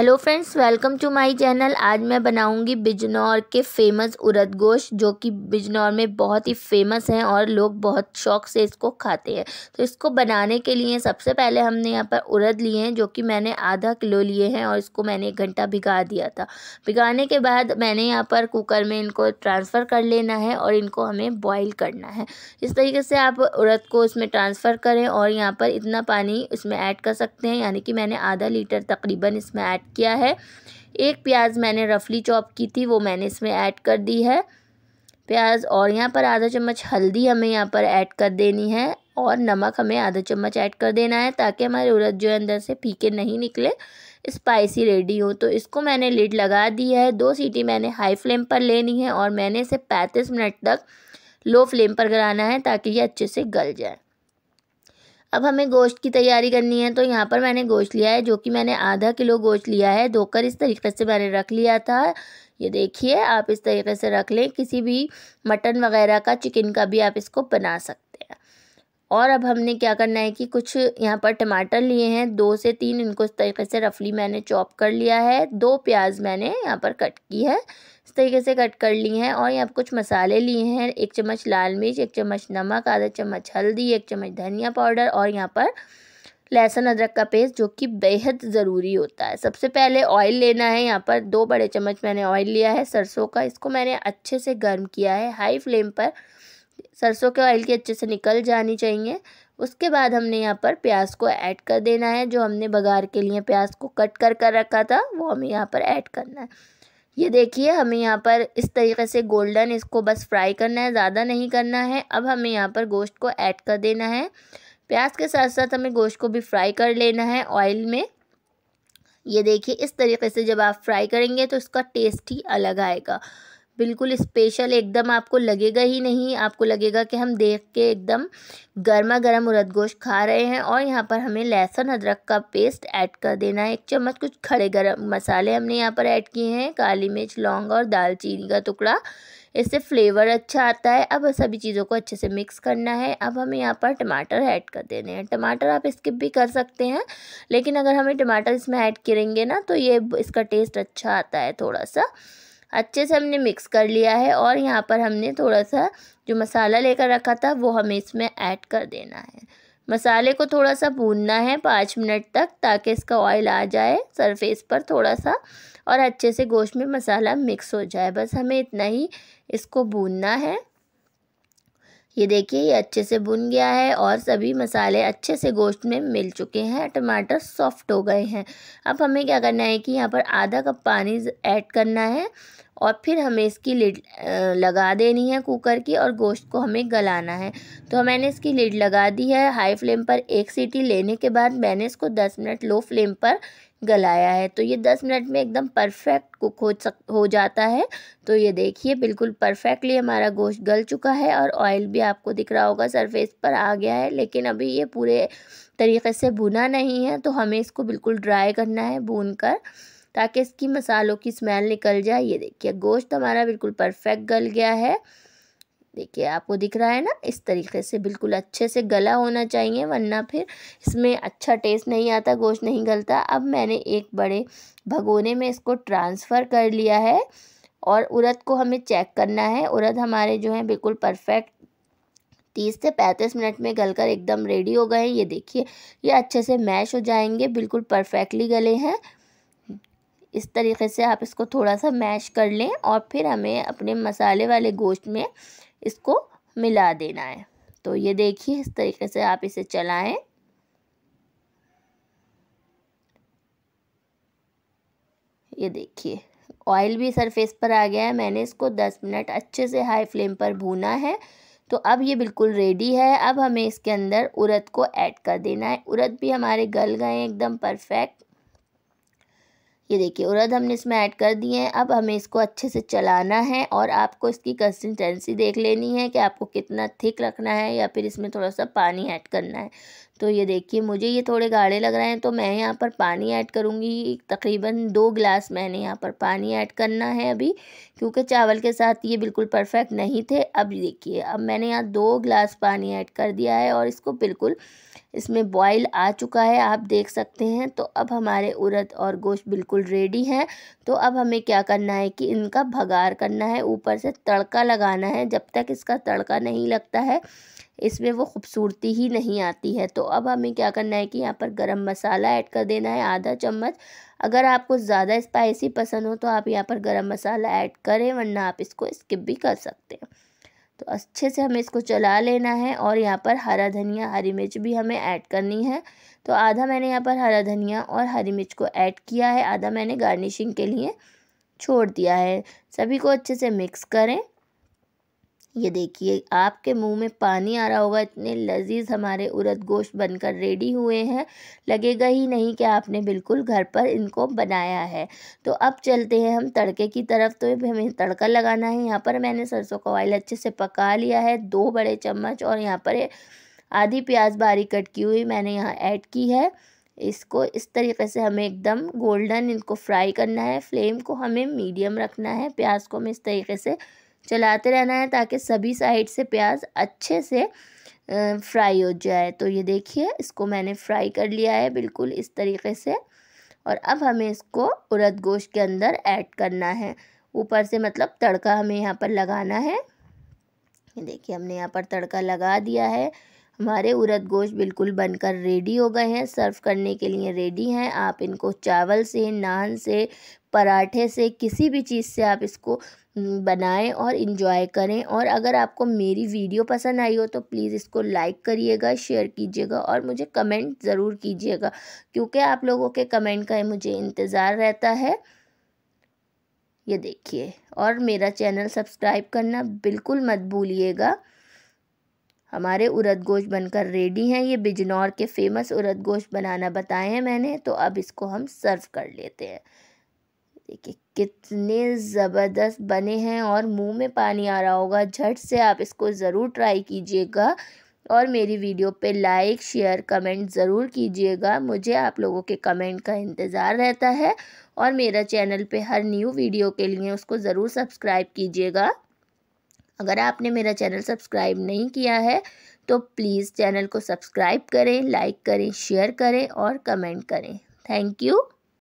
hello friends welcome to my channel आज मैं बनाऊंगी बिजनौर के फेमस उरद गोश्त जो कि बिजनौर में बहुत ही फेमस हैं और लोग बहुत शौक से इसको खाते हैं तो इसको बनाने के लिए सबसे पहले हमने यहाँ पर उरद लिए हैं जो कि मैंने आधा किलो लिए हैं और इसको मैंने एक घंटा भिगा दिया था भिगाने के बाद मैंने यहाँ पर कुकर में इनको ट्रांसफ़र कर लेना है और इनको हमें बॉयल करना है इस तरीके से आप उरद को इसमें ट्रांसफ़र करें और यहाँ पर इतना पानी इसमें ऐड कर सकते हैं यानी कि मैंने आधा लीटर तकरीबन इसमें ऐड किया है एक प्याज मैंने रफली चॉप की थी वो मैंने इसमें ऐड कर दी है प्याज और यहाँ पर आधा चम्मच हल्दी हमें यहाँ पर ऐड कर देनी है और नमक हमें आधा चम्मच ऐड कर देना है ताकि हमारे उड़द जो है अंदर से फीके नहीं निकले स्पाइसी रेडी हो तो इसको मैंने लिड लगा दी है दो सीटी मैंने हाई फ्लेम पर लेनी है और मैंने इसे पैंतीस मिनट तक लो फ्लेम पर गलाना है ताकि ये अच्छे से गल जाए अब हमें गोश्त की तैयारी करनी है तो यहाँ पर मैंने गोश्त लिया है जो कि मैंने आधा किलो गोश्त लिया है धोकर इस तरीके से मैंने रख लिया था ये देखिए आप इस तरीके से रख लें किसी भी मटन वगैरह का चिकन का भी आप इसको बना सकते और अब हमने क्या करना है कि कुछ यहाँ पर टमाटर लिए हैं दो से तीन इनको इस तरीके से रफली मैंने चॉप कर लिया है दो प्याज मैंने यहाँ पर कट की है इस तरीके से कट कर ली हैं और यहाँ पर कुछ मसाले लिए हैं एक चम्मच लाल मिर्च एक चम्मच नमक आधा चम्मच हल्दी एक चम्मच धनिया पाउडर और यहाँ पर लहसुन अदरक का पेस्ट जो कि बेहद ज़रूरी होता है सबसे पहले ऑयल लेना है यहाँ पर दो बड़े चम्मच मैंने ऑयल लिया है सरसों का इसको मैंने अच्छे से गर्म किया है हाई फ्लेम पर सरसों के ऑयल की अच्छे से निकल जानी चाहिए उसके बाद हमने यहाँ पर प्याज को ऐड कर देना है जो हमने बघार के लिए प्याज को कट कर कर रखा था वो हमें यहाँ पर ऐड करना है ये देखिए हमें यहाँ पर इस तरीके से गोल्डन इसको बस फ्राई करना है ज़्यादा नहीं करना है अब हमें यहाँ पर गोश्त को ऐड कर देना है प्याज के साथ साथ हमें गोश्त को भी फ्राई कर लेना है ऑयल में ये देखिए इस तरीके से जब आप फ्राई करेंगे तो इसका टेस्ट ही अलग आएगा बिल्कुल स्पेशल एकदम आपको लगेगा ही नहीं आपको लगेगा कि हम देख के एकदम गर्मा गर्म उरद गोश्त खा रहे हैं और यहाँ पर हमें लहसुन अदरक का पेस्ट ऐड कर देना है एक चम्मच कुछ खड़े गर्म मसाले हमने यहाँ पर ऐड किए हैं काली मिर्च लौंग और दालचीनी का टुकड़ा इससे फ्लेवर अच्छा आता है अब सभी चीज़ों को अच्छे से मिक्स करना है अब हमें यहाँ पर टमाटर ऐड कर देने हैं टमाटर आप स्किप भी कर सकते हैं लेकिन अगर हमें टमाटर इसमें ऐड करेंगे ना तो ये इसका टेस्ट अच्छा आता है थोड़ा सा अच्छे से हमने मिक्स कर लिया है और यहाँ पर हमने थोड़ा सा जो मसाला लेकर रखा था वो हमें इसमें ऐड कर देना है मसाले को थोड़ा सा भूनना है पाँच मिनट तक ताकि इसका ऑयल आ जाए सरफेस पर थोड़ा सा और अच्छे से गोश्त में मसाला मिक्स हो जाए बस हमें इतना ही इसको भूनना है ये देखिए ये अच्छे से भुन गया है और सभी मसाले अच्छे से गोश्त में मिल चुके हैं टमाटर सॉफ्ट हो गए हैं अब हमें क्या करना है कि यहाँ पर आधा कप पानी ऐड करना है और फिर हमें इसकी लिड लगा देनी है कुकर की और गोश्त को हमें गलाना है तो मैंने इसकी लिड लगा दी है हाई फ्लेम पर एक सीटी लेने के बाद मैंने इसको दस मिनट लो फ्लेम पर गलाया है तो ये दस मिनट में एकदम परफेक्ट कुक हो सक हो जाता है तो ये देखिए बिल्कुल परफेक्टली हमारा गोश्त गल चुका है और ऑयल भी आपको दिख रहा होगा सरफेस पर आ गया है लेकिन अभी ये पूरे तरीके से भुना नहीं है तो हमें इसको बिल्कुल ड्राई करना है भून कर ताकि इसकी मसालों की स्मेल निकल जाए ये देखिए गोश्त हमारा बिल्कुल परफेक्ट गल गया है देखिए आपको दिख रहा है ना इस तरीके से बिल्कुल अच्छे से गला होना चाहिए वरना फिर इसमें अच्छा टेस्ट नहीं आता गोश्त नहीं गलता अब मैंने एक बड़े भगोने में इसको ट्रांसफ़र कर लिया है और उड़द को हमें चेक करना है उड़द हमारे जो है बिल्कुल परफेक्ट तीस से पैंतीस मिनट में गलकर एकदम रेडी हो गए ये देखिए ये अच्छे से मैश हो जाएंगे बिल्कुल परफेक्टली गले हैं इस तरीके से आप इसको थोड़ा सा मैश कर लें और फिर हमें अपने मसाले वाले गोश्त में इसको मिला देना है तो ये देखिए इस तरीके से आप इसे चलाएं ये देखिए ऑयल भी सरफेस पर आ गया है मैंने इसको दस मिनट अच्छे से हाई फ्लेम पर भूना है तो अब ये बिल्कुल रेडी है अब हमें इसके अंदर उरद को ऐड कर देना है उरद भी हमारे गल गए एकदम परफेक्ट ये देखिए उड़द हमने इसमें ऐड कर दिए हैं अब हमें इसको अच्छे से चलाना है और आपको इसकी कंसिस्टेंसी देख लेनी है कि आपको कितना थिक रखना है या फिर इसमें थोड़ा सा पानी ऐड करना है तो ये देखिए मुझे ये थोड़े गाढ़े लग रहे हैं तो मैं यहाँ पर पानी ऐड करूँगी तकरीबन दो गिलास मैंने यहाँ पर पानी ऐड करना है अभी क्योंकि चावल के साथ ये बिल्कुल परफेक्ट नहीं थे अब देखिए अब मैंने यहाँ दो गिलास पानी ऐड कर दिया है और इसको बिल्कुल इसमें बॉईल आ चुका है आप देख सकते हैं तो अब हमारे उरद और गोश्त बिल्कुल रेडी हैं तो अब हमें क्या करना है कि इनका भगार करना है ऊपर से तड़का लगाना है जब तक इसका तड़का नहीं लगता है इसमें वो खूबसूरती ही नहीं आती है तो अब हमें क्या करना है कि यहाँ पर गरम मसाला ऐड कर देना है आधा चम्मच अगर आपको ज़्यादा स्पाइसी पसंद हो तो आप यहाँ पर गरम मसाला ऐड करें वरना आप इसको स्किप भी कर सकते हैं तो अच्छे से हमें इसको चला लेना है और यहाँ पर हरा धनिया हरी मिर्च भी हमें ऐड करनी है तो आधा मैंने यहाँ पर हरा धनिया और हरी मिर्च को ऐड किया है आधा मैंने गार्निशिंग के लिए छोड़ दिया है सभी को अच्छे से मिक्स करें ये देखिए आपके मुंह में पानी आ रहा होगा इतने लजीज हमारे उरद गोश्त बनकर रेडी हुए हैं लगेगा ही नहीं कि आपने बिल्कुल घर पर इनको बनाया है तो अब चलते हैं हम तड़के की तरफ तो हमें तड़का लगाना है यहाँ पर मैंने सरसों का ऑयल अच्छे से पका लिया है दो बड़े चम्मच और यहाँ पर आधी प्याज बारीक कट की हुई मैंने यहाँ ऐड की है इसको इस तरीके से हमें एकदम गोल्डन इनको फ्राई करना है फ्लेम को हमें मीडियम रखना है प्याज को हमें इस तरीके से चलाते रहना है ताकि सभी साइड से प्याज अच्छे से फ्राई हो जाए तो ये देखिए इसको मैंने फ्राई कर लिया है बिल्कुल इस तरीके से और अब हमें इसको उड़द गोश्त के अंदर ऐड करना है ऊपर से मतलब तड़का हमें यहाँ पर लगाना है ये देखिए हमने यहाँ पर तड़का लगा दिया है हमारे उड़द गोश्त बिल्कुल बनकर रेडी हो गए हैं सर्व करने के लिए रेडी हैं आप इनको चावल से नान से पराठे से किसी भी चीज़ से आप इसको बनाएं और इन्जॉय करें और अगर आपको मेरी वीडियो पसंद आई हो तो प्लीज़ इसको लाइक करिएगा शेयर कीजिएगा और मुझे कमेंट ज़रूर कीजिएगा क्योंकि आप लोगों के कमेंट का मुझे इंतज़ार रहता है ये देखिए और मेरा चैनल सब्सक्राइब करना बिल्कुल मत भूलिएगा हमारे उरद गोश्त बनकर रेडी हैं ये बिजनौर के फेमस उरद गोश्त बनाना बताए हैं मैंने तो अब इसको हम सर्व कर लेते हैं देखिए कितने ज़बरदस्त बने हैं और मुंह में पानी आ रहा होगा झट से आप इसको ज़रूर ट्राई कीजिएगा और मेरी वीडियो पे लाइक शेयर कमेंट ज़रूर कीजिएगा मुझे आप लोगों के कमेंट का इंतज़ार रहता है और मेरा चैनल पे हर न्यू वीडियो के लिए उसको ज़रूर सब्सक्राइब कीजिएगा अगर आपने मेरा चैनल सब्सक्राइब नहीं किया है तो प्लीज़ चैनल को सब्सक्राइब करें लाइक करें शेयर करें और कमेंट करें थैंक यू